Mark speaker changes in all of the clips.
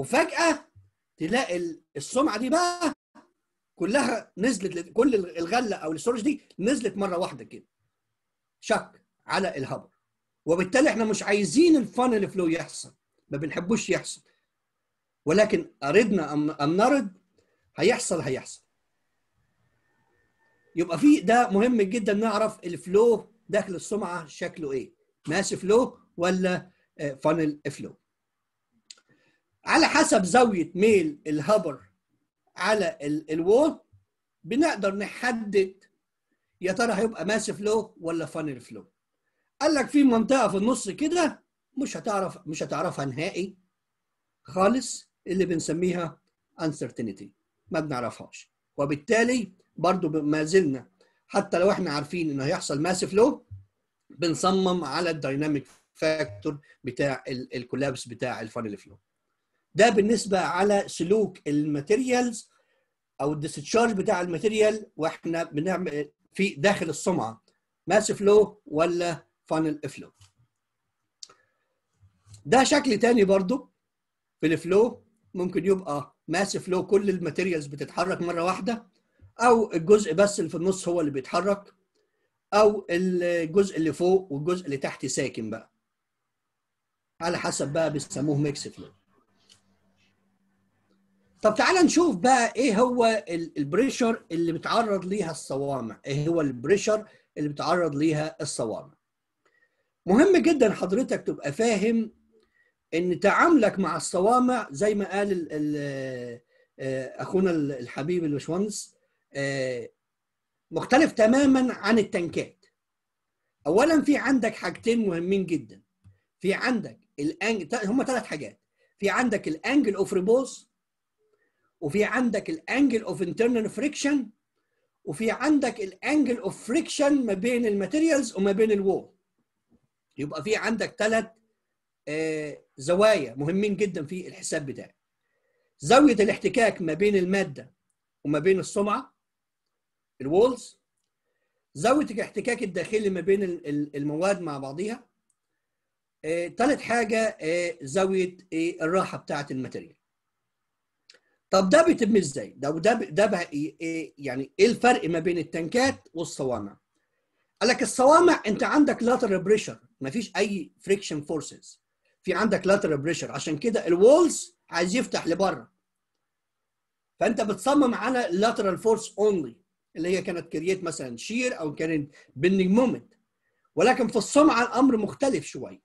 Speaker 1: وفجاه تلاقي السمعه دي بقى كلها نزلت كل الغله او الاستورج دي نزلت مره واحده كده شك على الهبر وبالتالي احنا مش عايزين الفانل فلو يحصل ما بنحبوش يحصل ولكن اردنا ام نرد هيحصل هيحصل يبقى في ده مهم جدا نعرف الفلو داخل السمعه شكله ايه ماس فلو ولا فانل آه، فلو على حسب زاوية ميل الهبر على الوول بنقدر نحدد يا ترى هيبقى ماسي فلو ولا فانل فلو قال لك في منطقة في النص كده مش هتعرف مش هتعرفها نهائي خالص اللي بنسميها انسرتينيتي ما بنعرفهاش وبالتالي برضو ما زلنا حتى لو احنا عارفين انه هيحصل ماسي فلو بنصمم على الدايناميك فاكتور بتاع الكولابس بتاع الفانل فلو ده بالنسبه على سلوك الماتيريالز او الديسشارج بتاع الماتيريال واحنا بنعمل في داخل الصمعه ماس فلو ولا فانل فلو ده شكل تاني برضو في الفلو ممكن يبقى ماس فلو كل الماتيريالز بتتحرك مره واحده او الجزء بس اللي في النص هو اللي بيتحرك او الجزء اللي فوق والجزء اللي تحت ساكن بقى على حسب بقى بيسموه ميكس فلو طب تعال نشوف بقى ايه هو البريشر اللي بتعرض ليها الصوامع ايه هو البريشر اللي بتعرض ليها الصوامع مهم جدا حضرتك تبقى فاهم ان تعاملك مع الصوامع زي ما قال الـ الـ آه، اخونا الحبيب الباشمهندس آه، مختلف تماما عن التنكات اولا في عندك حاجتين مهمين جدا في عندك الانج هم ثلاث حاجات في عندك الانجل اوف ريبوز وفي عندك الانجل اوف انترنال فريكشن وفي عندك الانجل اوف فريكشن ما بين الماتيريالز وما بين الوول يبقى في عندك ثلاث آه، زوايا مهمين جدا في الحساب بتاعك زاويه الاحتكاك ما بين الماده وما بين السمعه الوولز زاويه الاحتكاك الداخلي ما بين المواد مع بعضيها ثالث آه، حاجه آه، زاويه الراحه بتاعه الماتيريال طب ده بيتم ازاي؟ ده ده ده إيه- إيه- يعني ايه الفرق ما بين التنكات والصوامع؟ قال لك الصوامع انت عندك lateral بريشر مفيش اي فريكشن فورسز في عندك lateral بريشر عشان كده الوولز عايز يفتح لبره فانت بتصمم على lateral فورس اونلي اللي هي كانت كرييت مثلا شير او كانت بيننج مومنت ولكن في الصمعه الامر مختلف شويه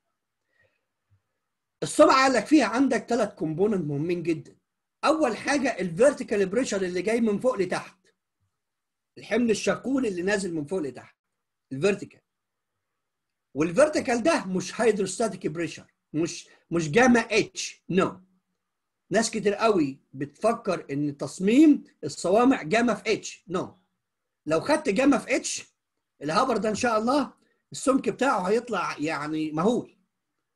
Speaker 1: الصمعه قال لك فيها عندك ثلاث كومبوننت مهمين جدا اول حاجه الفيرتيكال بريشر اللي جاي من فوق لتحت الحمل الشاقول اللي نازل من فوق لتحت الفيرتيكال والفيرتيكال ده مش هيدروستاتيك بريشر مش مش جاما اتش نو no. ناس كتير قوي بتفكر ان تصميم الصوامع جاما في اتش نو لو خدت جاما في اتش الهابر ده ان شاء الله السمك بتاعه هيطلع يعني مهول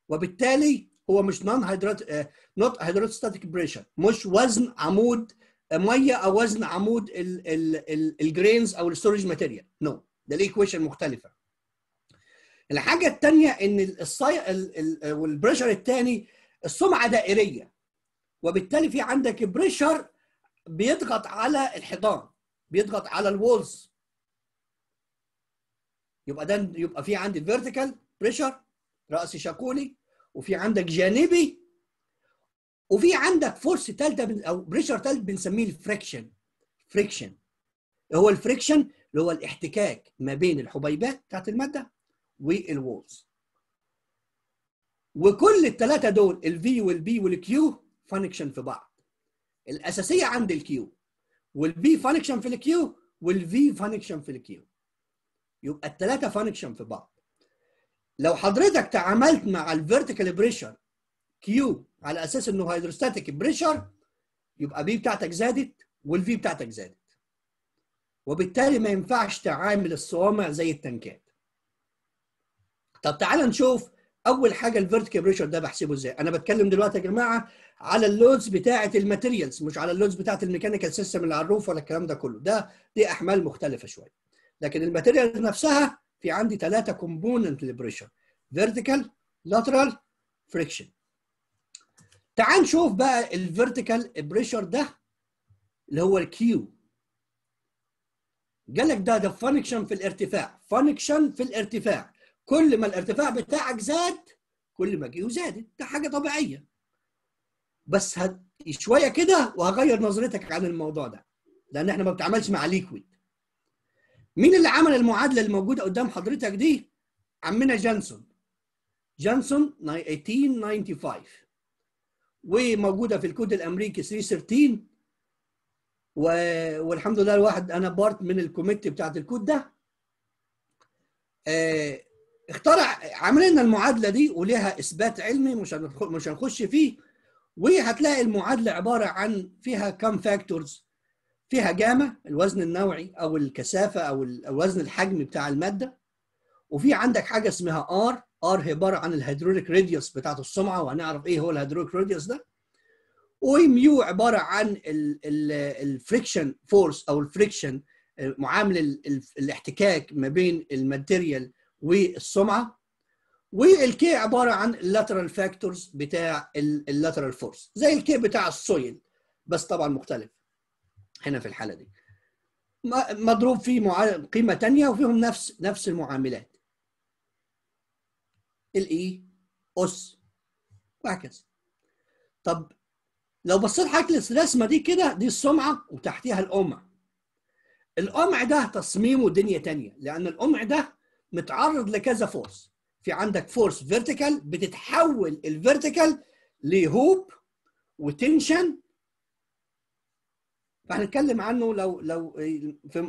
Speaker 1: وبالتالي هو مش نون هيدرات نوت هيدروستاتيك بريشر مش وزن عمود آه، ميه او وزن عمود الجرينز او الستورج ماتيريال نو ده الايكويشن مختلفه الحاجه الثانيه ان الصي... آه، والبريشر الثاني السمعه دائريه وبالتالي في عندك بريشر بيضغط على الحيطان بيضغط على الوولز يبقى ده يبقى في عندي فيرتيكال بريشر راسي شاكولي وفي عندك جانبي وفي عندك فورس ثالثه او بريشر ثالث بنسميه الفريكشن فريكشن هو الفريكشن اللي هو الاحتكاك ما بين الحبيبات بتاعت الماده والوولز وكل الثلاثه دول الفي والبي والكيو فانكشن في بعض الاساسيه عند الكيو والبي فانكشن في الكيو والفي فانكشن في الكيو يبقى الثلاثه فانكشن في بعض لو حضرتك تعاملت مع الفيرتيكال بريشر كيو على اساس انه هيدروستاتيك بريشر يبقى بي بتاعتك زادت والفي بتاعتك زادت وبالتالي ما ينفعش تعامل الصوامع زي التنكات طب تعال نشوف اول حاجه الفيرتيكال بريشر ده بحسبه ازاي انا بتكلم دلوقتي يا جماعه على اللودز بتاعه الماتيريالز مش على اللودز بتاعه الميكانيكال سيستم اللي على الروف ولا الكلام ده كله ده دي احمال مختلفه شويه لكن الماتيريال نفسها في عندي ثلاثه كومبوننت للبريشر فيرتيكال لاترال فريكشن تعال نشوف بقى الفيرتيكال بريشر ده اللي هو الكيو قال لك ده ده فانكشن في الارتفاع فانكشن في الارتفاع كل ما الارتفاع بتاعك زاد كل ما كيو زادت ده حاجه طبيعيه بس هد... شويه كده وهغير نظرتك عن الموضوع ده لان احنا ما بنتعاملش مع ليكويد مين اللي عمل المعادله الموجوده قدام حضرتك دي عمنا جانسون جانسون 1895 وموجوده في الكود الامريكي 313 و... والحمد لله الواحد انا بارت من الكوميتي بتاعت الكود ده آه، اخترع عمل لنا المعادله دي ولها اثبات علمي مش مش هنخش فيه وهتلاقي المعادله عباره عن فيها كام فاكتورز فيها جاما الوزن النوعي او الكثافه او الوزن الحجم بتاع الماده وفي عندك حاجه اسمها ار ار عباره عن الهيدروليك راديوس بتاعت السمعه وهنعرف ايه هو الهيدروليك راديوس ده وميو عباره عن الفريكشن فورس او الفريكشن معامل الاحتكاك ما بين الماتيريال والسمعه والكي عباره عن اللاترال فاكتورز بتاع اللاترال فورس زي الكي بتاع السويل بس طبعا مختلف هنا في الحاله دي مضروب في قيمه ثانيه وفيهم نفس نفس المعاملات الاي e، اس وهكذا طب لو بصيت حضرتك للرسمه دي كده دي السمعه وتحتيها القمع القمع ده تصميمه دنيا ثانيه لان القمع ده متعرض لكذا فورس في عندك فورس فيرتيكال بتتحول الفيرتيكال لهوب وتنشن فهنتكلم عنه لو لو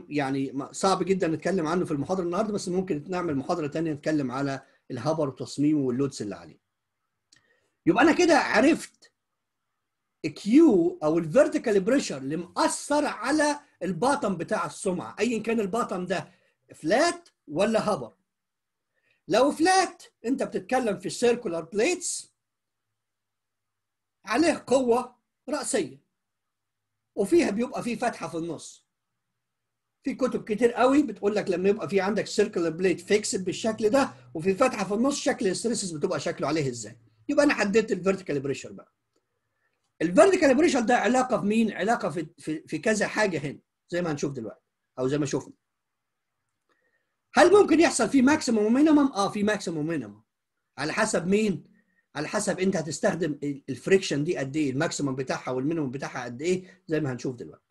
Speaker 1: يعني صعب جدا نتكلم عنه في المحاضره النهارده بس ممكن نعمل محاضره ثانيه نتكلم على الهبر وتصميمه واللودس اللي عليه. يبقى انا كده عرفت كيو او الفيرتيكال بريشر اللي مأثر على الباطن بتاع السمعه ايا كان الباطن ده فلات ولا هبر. لو فلات انت بتتكلم في السيركولار بليتس عليه قوه راسيه وفيها بيبقى في فتحه في النص في كتب كتير قوي بتقول لك لما يبقى في عندك سيركلر بليت فيكسد بالشكل ده وفي فتحه في النص شكل الستريسز بتبقى شكله عليه ازاي يبقى انا حددت الفيرتيكال بريشر بقى الفيرتيكال بريشر ده علاقه في مين علاقه في في, في كذا حاجه هنا زي ما هنشوف دلوقتي او زي ما شفنا هل ممكن يحصل فيه ماكسيموم ومينيمم اه في ماكسيموم ومينيمم على حسب مين على حسب انت هتستخدم الفريكشن دي قد ايه الماكسيمم بتاعها والمينيمم بتاعها قد ايه زي ما هنشوف دلوقتي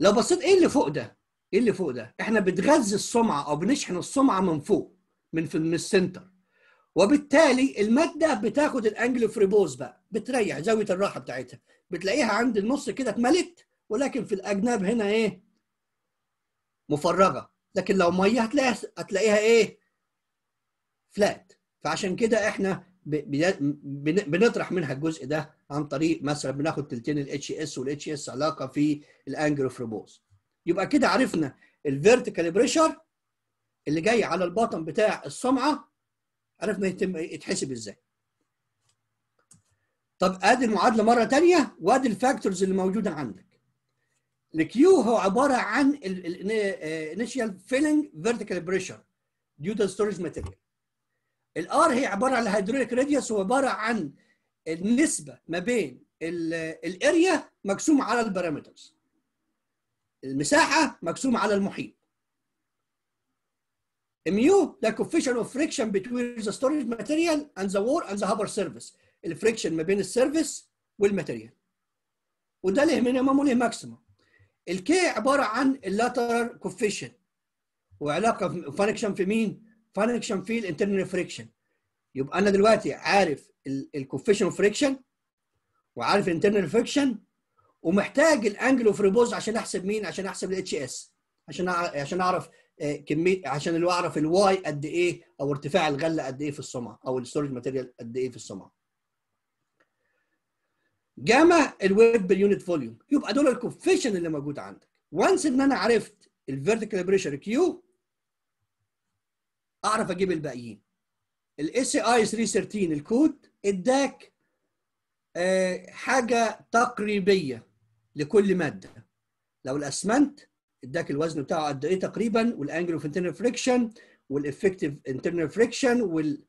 Speaker 1: لو بصيت ايه اللي فوق ده ايه اللي فوق ده احنا بنغذي السمعه او بنشحن السمعه من فوق من في من السنتر وبالتالي الماده بتاخد الانجل اوف ريبوز بقى بتريح زاويه الراحه بتاعتها بتلاقيها عند النص كده اتملت ولكن في الاجناب هنا ايه مفرغه لكن لو ميه هتلاقيها هتلاقيها ايه فلات فعشان كده احنا بنطرح منها الجزء ده عن طريق مثلا بناخد تلتين الاتش اس والاتش اس علاقه في الانجل اوف ريبوز يبقى كده عرفنا الفيرتيكال بريشر اللي جاي على البطن بتاع الصمعه عرفنا يتم يتحسب ازاي طب ادي المعادله مره ثانيه وادي الفاكتورز اللي موجوده عندك الكيو هو عباره عن الانيشال فيلنج فيرتيكال بريشر ديو تو ستورج ماتيريال الار هي عباره عن الهيدروليك راديوس هو عباره عن النسبه ما بين الاريا مقسوم على البارامترز المساحه مقسومه على المحيط ميو ذا كوفيشن اوف فريكشن بتوين ذا ستورج ماتيريال اند ذا وور اند ذا هابر سيرفيس الفريكشن ما بين السيرفيس والماتيريال وده له مينيمم وله ماكسيمم الكي عباره عن اللاترال كوفيشن وعلاقه فانكشن في مين؟ فانكشن فيل انترنال فريكشن يبقى انا دلوقتي عارف الكوفيشن فريكشن وعارف الانترنال فريكشن ومحتاج الانجل اوف ريبوز عشان احسب مين عشان احسب الاتش اس عشان عشان اعرف آه، كميه عشان اللي اعرف الواي قد ايه او ارتفاع الغله قد ايه في السمعه او الستورج ماتيريال قد ايه في السمعه جاما الويب باليونت فوليوم يبقى دول الكوفيشن اللي موجود عندك وانس ان انا عرفت الفيرتيكال بريشر كيو اعرف اجيب الباقيين الاس اي 313 الكود اداك آه، حاجه تقريبيه لكل ماده لو الاسمنت اداك الوزن بتاعه قد ايه تقريبا والانجل اوف انترنال فريكشن والافكتيف انترنال فريكشن وال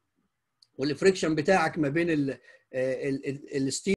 Speaker 1: والفريكشن بتاعك ما بين الستيل آه،